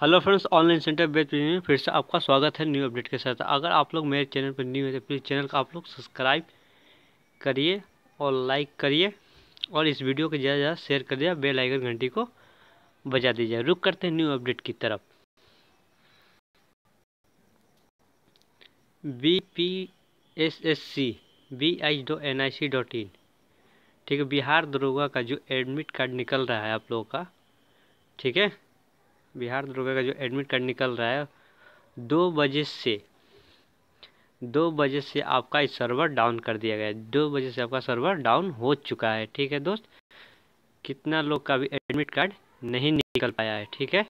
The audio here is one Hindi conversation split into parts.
हेलो फ्रेंड्स ऑनलाइन सेंटर बेच में फिर से आपका स्वागत है न्यू अपडेट के साथ अगर आप लोग मेरे चैनल पर न्यू है तो प्लीज़ चैनल का आप लोग सब्सक्राइब करिए और लाइक करिए और इस वीडियो को ज़्यादा से ज़्यादा शेयर कर दिया बेल आइकन घंटी को बजा दीजिए रुक करते हैं न्यू अपडेट की तरफ B P S S C B I dot N I C dot in ठीक है बिहार दरोगा का जो एडमिट कार्ड निकल रहा है आप लोगों का ठीक है बिहार दुर्गा का जो एडमिट कार्ड निकल रहा है दो बजे से दो बजे से आपका सर्वर डाउन कर दिया गया है दो बजे से आपका सर्वर डाउन हो चुका है ठीक है दोस्त कितना लोग का भी एडमिट कार्ड नहीं निकल पाया है ठीक है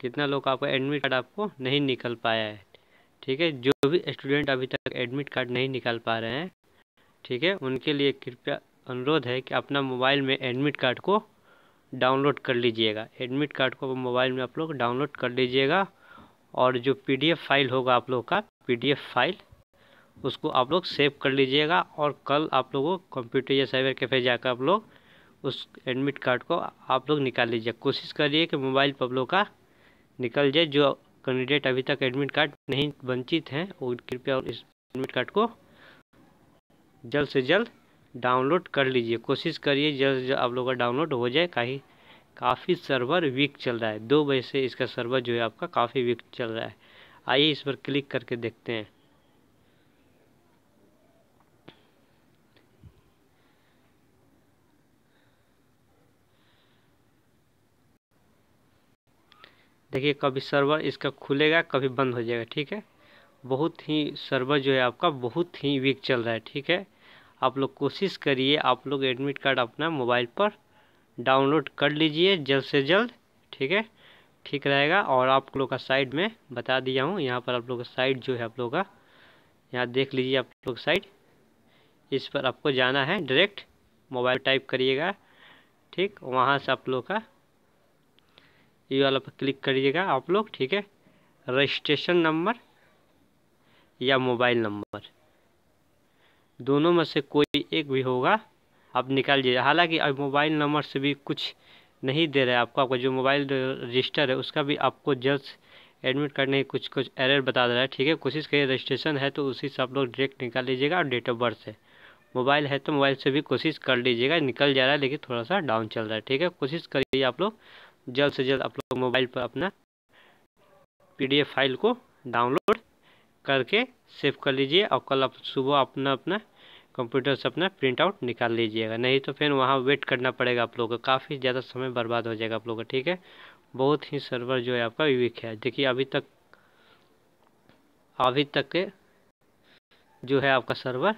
कितना लोग आपका एडमिट कार्ड आपको नहीं निकल पाया है ठीक है जो भी स्टूडेंट अभी तक एडमिट कार्ड नहीं निकाल पा रहे हैं ठीक है उनके लिए कृपया अनुरोध है कि अपना मोबाइल में एडमिट कार्ड को डाउनलोड कर लीजिएगा एडमिट कार्ड को मोबाइल में आप लोग डाउनलोड कर लीजिएगा और जो पीडीएफ फाइल होगा आप लोग का पीडीएफ फाइल उसको आप लोग सेव कर लीजिएगा और कल आप लोगों कंप्यूटर या साइबर कैफे जाकर आप लोग उस एडमिट कार्ड को आप लोग निकाल लीजिए कोशिश करिए कि मोबाइल पर आप लोग का निकल जाए जो कैंडिडेट अभी तक एडमिट कार्ड नहीं वंचित हैं वो कृपया इस एडमिट कार्ड को जल्द से जल्द डाउनलोड कर लीजिए कोशिश करिए जल्द जल्द आप लोग का डाउनलोड हो जाए का काफ़ी सर्वर वीक चल रहा है दो बजे से इसका सर्वर जो है आपका काफ़ी वीक चल रहा है आइए इस पर क्लिक करके देखते हैं देखिए कभी सर्वर इसका खुलेगा कभी बंद हो जाएगा ठीक है बहुत ही सर्वर जो है आपका बहुत ही वीक चल रहा है ठीक है आप लोग कोशिश करिए आप लोग एडमिट कार्ड अपना मोबाइल पर डाउनलोड कर लीजिए जल्द से जल्द ठीक है ठीक रहेगा और आप लोग का साइड में बता दिया हूँ यहाँ पर आप लोग का साइड जो है आप लोग का यहाँ देख लीजिए आप लोग साइड इस पर आपको जाना है डायरेक्ट मोबाइल टाइप करिएगा ठीक वहाँ से आप लोग का ये वाला पर क्लिक करिएगा आप लोग ठीक है रजिस्ट्रेशन नंबर या मोबाइल नंबर दोनों में से कोई एक भी होगा आप निकाल दीजिए हालांकि अब मोबाइल नंबर से भी कुछ नहीं दे रहा है आपको आपका जो मोबाइल रजिस्टर है उसका भी आपको जल्द एडमिट करने की कुछ कुछ एरर बता दे रहा है ठीक है कोशिश करिए रजिस्ट्रेशन है तो उसी से आप लोग डायरेक्ट निकाल लीजिएगा और डेट ऑफ बर्थ है मोबाइल है तो मोबाइल से भी कोशिश कर लीजिएगा निकल जा रहा है लेकिन थोड़ा सा डाउन चल रहा है ठीक है कोशिश करिए आप लोग जल्द से जल्द आप लोग मोबाइल पर अपना पी फाइल को डाउनलोड करके सेव कर लीजिए और कल आप सुबह अपना अपना कंप्यूटर से अपना प्रिंट आउट निकाल लीजिएगा नहीं तो फिर वहाँ वेट करना पड़ेगा आप लोगों का काफ़ी ज़्यादा समय बर्बाद हो जाएगा आप लोगों का ठीक है बहुत ही सर्वर जो है आपका वीक है देखिए अभी तक अभी तक के जो है आपका सर्वर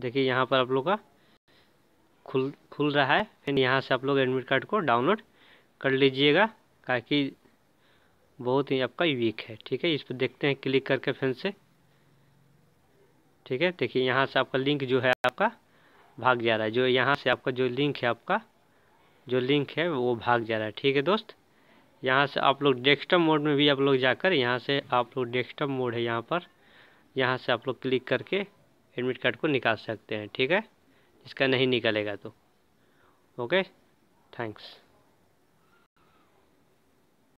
देखिए यहाँ पर आप लोग का खुल खुल रहा है फिर यहाँ से आप लोग एडमिट कार्ड को डाउनलोड कर लीजिएगा ताकि बहुत ही आपका वीक है ठीक है इस पर देखते हैं क्लिक करके फिर से ठीक है देखिए यहाँ से आपका लिंक जो है आपका भाग जा रहा है जो यहाँ से आपका जो लिंक है आपका जो लिंक है वो भाग जा रहा है ठीक है दोस्त यहाँ से आप लोग डेस्कटॉप मोड में भी आप लोग जाकर यहाँ से आप लोग डेस्कटॉप मोड है यहाँ पर यहाँ से आप लोग क्लिक करके एडमिट कार्ड को निकाल सकते हैं ठीक है इसका नहीं निकलेगा तो ओके थैंक्स